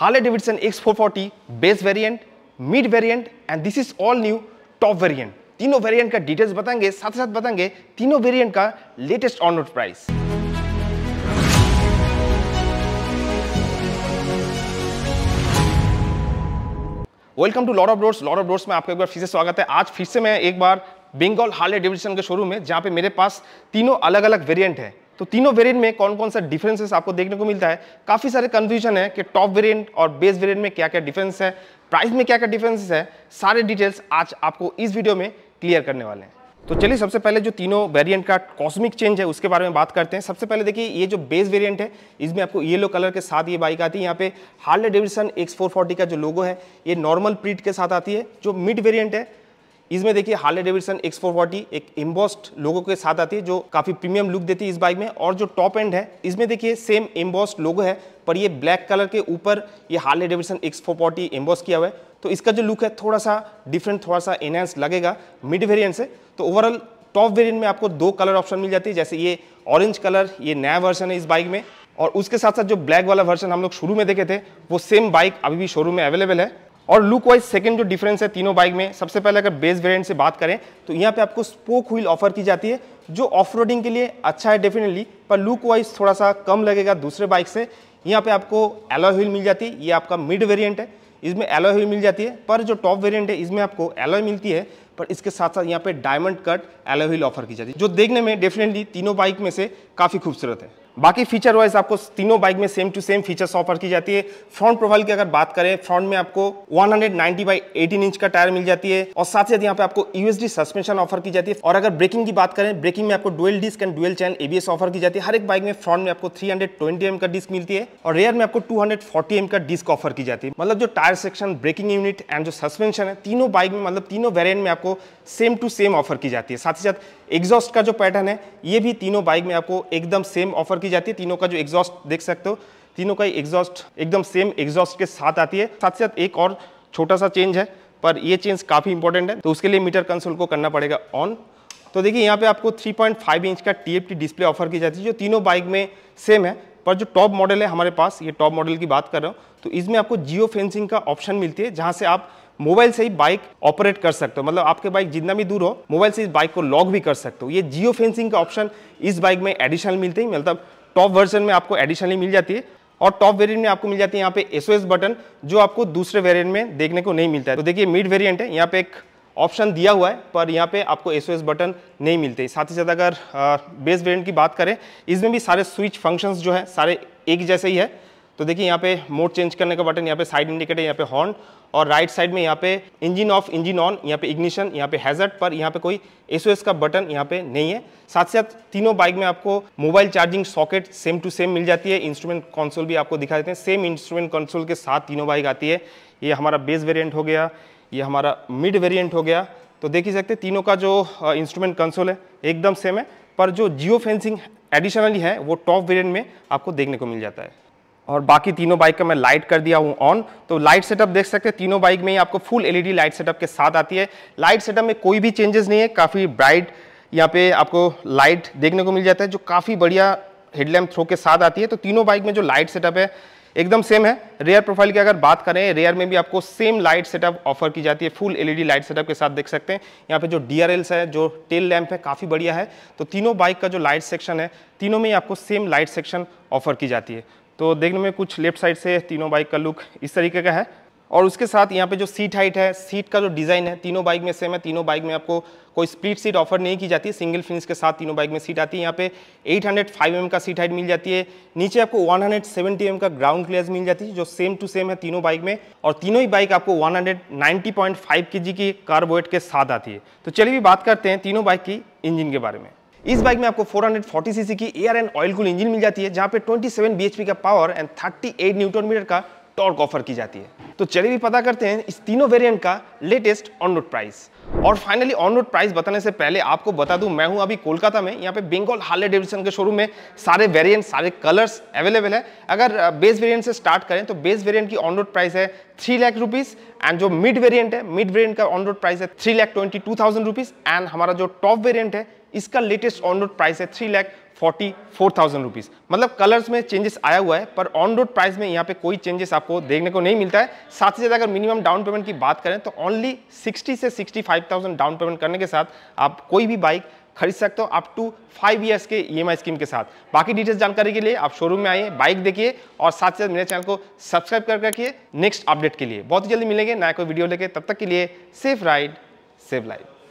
Harley Davidson X440 base variant mid variant and this is all new top variant तीनों variant का details बताएंगे साथ साथ बताएंगे तीनों वेरिएंट का latest on road price welcome to Lord of Roads Lord of Roads में आपका एक बार फिर से स्वागत है आज फिर से मैं एक बार बेंगाल हार्ले डिविजन के शोरूम में जहाँ पे मेरे पास तीनों अलग अलग वेरिएंट है तो तीनों वेरिएंट में कौन कौन सा डिफरेंसेस आपको देखने को मिलता है काफ़ी सारे कन्फ्यूजन है कि टॉप वेरिएंट और बेस वेरिएंट में क्या क्या डिफरेंस है प्राइस में क्या क्या डिफरेंसेस है सारे डिटेल्स आज आपको इस वीडियो में क्लियर करने वाले हैं तो चलिए सबसे पहले जो तीनों वेरिएंट का कॉस्मिक चेंज है उसके बारे में बात करते हैं सबसे पहले देखिए ये जो बेस वेरिएंट है इसमें आपको येलो कलर के साथ ये बाइक आती है यहाँ पे Harley Davidson X four forty का जो लोगो है ये नॉर्मल प्रिंट के साथ आती है जो मिड वेरिएंट है इसमें देखिए हार्ले डेविडसन एक्स एक एम्बॉस्ड लोगो के साथ आती है जो काफी प्रीमियम लुक देती है इस बाइक में और जो टॉप एंड है इसमें देखिए सेम एम्बॉस्ड लोगो है पर ये ब्लैक कलर के ऊपर ये Harley Davidson X four forty emboss किया हुआ है तो इसका जो लुक है थोड़ा सा डिफरेंट थोड़ा सा एनहेंस लगेगा मिड वेरियंट से तो ओवरऑल टॉप वेरियंट में आपको दो कलर ऑप्शन मिल जाती है जैसे ये ऑरेंज कलर ये नया वर्जन है इस बाइक में और उसके साथ साथ जो ब्लैक वाला वर्जन हम लोग शुरू में देखे थे वो सेम बाइक अभी भी शोरूम में अवेलेबल है और लुक वाइज सेकेंड जो डिफरेंस है तीनों बाइक में सबसे पहले अगर बेस वेरियंट से बात करें तो यहाँ पे आपको स्पोक व्हील ऑफर की जाती है जो ऑफ के लिए अच्छा है डेफिनेटली पर लुक वाइज थोड़ा सा कम लगेगा दूसरे बाइक से यहाँ पे आपको एलोय व्हील मिल जाती है ये आपका मिड वेरियंट है इसमें एलोय व्हील मिल जाती है पर जो टॉप वेरियंट है इसमें आपको एलोय मिलती है पर इसके साथ साथ यहाँ पे डायमंड कट एलोहिल ऑफर की जाती है जो देखने में डेफिनेटली तीनों बाइक में से काफ़ी खूबसूरत है बाकी फीचर वाइज आपको तीनों बाइक में same to same features offer की जाती है फ्रंट प्रोफाइल की अगर बात करें फ्रंट में आपको 190 हंड्रेड बाई एटीन इंच का टायर मिल जाती है और साथ ही साथ यहाँ पे आपको यूएसडी सस्पेंशन ऑफर की जाती है और अगर ब्रेकिंग की बात करें ब्रेकिंग में आपको dual disc and dual channel ABS offer की जाती है हर एक बाइक में फ्रंट में आपको थ्री हंड्रेड एम का डिस्क मिलती है और रेयर में आपको टू हंड्रेड एम का डिस्क ऑफर की जाती है मतलब जो tyre section braking unit and जो सस्पेंशन है तीनों बाइक में मतलब तीनों वेरियंट में आपको आपको सेम टू सेम ऑफर की जाती है साथ ही साथ एग्जॉस्ट का जो पैटर्न है ये भी तीनों बाइक में आपको एकदम सेम ऑफर की जाती है तीनों का जो एग्जॉस्ट देख सकते हो तीनों का एग्जॉस्ट एकदम सेम एग्जॉस्ट के साथ आती है साथ ही साथ एक और छोटा सा चेंज है पर ये चेंज काफ़ी इंपॉर्टेंट है तो उसके लिए मीटर कंसोल को करना पड़ेगा ऑन तो देखिए यहाँ पे आपको 3.5 इंच का टी डिस्प्ले ऑफर की जाती है जो तीनों बाइक में सेम है पर जो टॉप मॉडल है हमारे पास ये टॉप मॉडल की बात कर रहा हूँ तो इसमें आपको जियो फेंसिंग का ऑप्शन मिलती है जहाँ से आप मोबाइल से ही बाइक ऑपरेट कर सकते हो मतलब आपके बाइक जितना भी दूर हो मोबाइल से इस बाइक को लॉक भी कर सकते हो ये जियो फेंसिंग का ऑप्शन इस बाइक में एडिशनल मिलते ही मतलब टॉप वर्जन में आपको एडिशनली मिल जाती है और टॉप वेरिएंट में आपको मिल जाती है यहाँ पे एसओएस बटन जो आपको दूसरे वेरिएंट में देखने को नहीं मिलता है तो देखिए मिड वेरिएंट है यहाँ पे एक ऑप्शन दिया हुआ है पर यहाँ पे आपको एसओएस बटन नहीं मिलते साथ ही साथ अगर बेस वेरिएंट की बात करें इसमें भी सारे स्विच फंक्शंस जो है सारे एक जैसे ही है तो देखिए यहाँ पे मोड चेंज करने का बटन यहाँ पे साइड इंडिकेटर यहाँ पे हॉर्न और राइट साइड में यहाँ पे इंजन ऑफ इंजन ऑन यहाँ पे इग्निशन यहाँ पे हैजर्ट पर यहाँ पे कोई एस का बटन यहाँ पे नहीं है साथ साथ तीनों बाइक में आपको mobile charging socket same to same मिल जाती है इंस्ट्रूमेंट कंसोल भी आपको दिखा देते हैं सेम इंस्ट्रूमेंट कंसोल के साथ तीनों बाइक आती है ये हमारा बेस वेरियंट हो गया ये हमारा मिड वेरियंट हो गया तो देख ही सकते तीनों का जो इंस्ट्रूमेंट कंसोल है एकदम सेम है पर जो जियो फेंसिंग एडिशनली है वो टॉप वेरियंट में आपको देखने को मिल जाता है और बाकी तीनों बाइक का मैं लाइट कर दिया हूँ ऑन तो लाइट सेटअप देख सकते हैं तीनों बाइक में ही आपको फुल एलईडी लाइट सेटअप के साथ आती है लाइट सेटअप में कोई भी चेंजेस नहीं है काफ़ी ब्राइट यहाँ पे आपको लाइट देखने को मिल जाता है जो काफ़ी बढ़िया हेडलैम्प थ्रो के साथ आती है तो तीनों बाइक में जो लाइट सेटअप है एकदम सेम है रेयर प्रोफाइल की अगर बात करें रेयर में भी आपको सेम लाइट सेटअप ऑफर की जाती है फुल एलईडी लाइट सेटअप के साथ देख सकते हैं यहाँ पे जो डी है जो टेल लैम्प है काफ़ी बढ़िया है तो तीनों बाइक का जो लाइट सेक्शन है तीनों में ही आपको सेम लाइट सेक्शन ऑफर की जाती है तो देखने में कुछ लेफ्ट साइड से तीनों बाइक का लुक इस तरीके का है और उसके साथ यहाँ पे जो सीट हाइट है सीट का जो डिज़ाइन है तीनों बाइक में सेम है तीनों बाइक में आपको कोई स्प्लिट सीट ऑफर नहीं की जाती सिंगल फिनिश के साथ तीनों बाइक में सीट आती है यहाँ पे 805 हंड्रेड mm का सीट हाइट मिल जाती है नीचे आपको 170 हंड्रेड mm का ग्राउंड क्लियर मिल जाती है जो सेम टू सेम है तीनों बाइक में और तीनों ही बाइक आपको वन हंड्रेड की कार्बोएट के साथ आती है तो चलिए भी बात करते हैं तीनों बाइक की इंजिन के बारे में इस बाइक में आपको 440 सीसी की air and oil cool engine मिल जाती है जहां पे 27 बीएचपी का पावर एंड 38 न्यूटन मीटर का टॉर्क तो ऑफर की जाती है तो चलिए भी पता करते हैं इस तीनों वेरिएंट का लेटेस्ट ऑन रोड प्राइस और फाइनली ऑन रोड प्राइस बताने से पहले आपको बता दूं मैं हूं अभी कोलकाता में यहां पे बेंगोल हार्ले डेविडसन के शोरूम में सारे वेरिएंट सारे कलर्स अवेलेबल है अगर बेस वेरिएंट से स्टार्ट करें तो बेस वेरिएंट की ऑन रोड प्राइस है थ्री लाख रुपीज़ एंड जो मिड वेरियंट है मिड वेरियंट का ऑन रोड प्राइस है थ्री लाख ट्वेंटी एंड हमारा जो टॉप वेरियंट है इसका लेटेस्ट ऑन रोड प्राइस है three lakh forty four thousand rupees मतलब कलर्स में चेंजेस आया हुआ है पर ऑन रोड प्राइस में यहाँ पे कोई चेंजेस आपको देखने को नहीं मिलता है साथ ही साथ अगर मिनिमम डाउन पेमेंट की बात करें तो ओनली सिक्सटी से sixty five thousand down payment करने के साथ आप कोई भी बाइक खरीद सकते हो अप टू फाइव ईयर्स के ई e स्कीम के साथ बाकी डिटेल्स जानकारी के लिए आप शोरूम में आइए बाइक देखिए और साथ ही साथ मेरे चैनल को सब्सक्राइब कर रखिए नेक्स्ट अपडेट के लिए बहुत जल्दी मिलेंगे नया कोई वीडियो लेके तब तक के लिए सेफ राइड सेफ लाइफ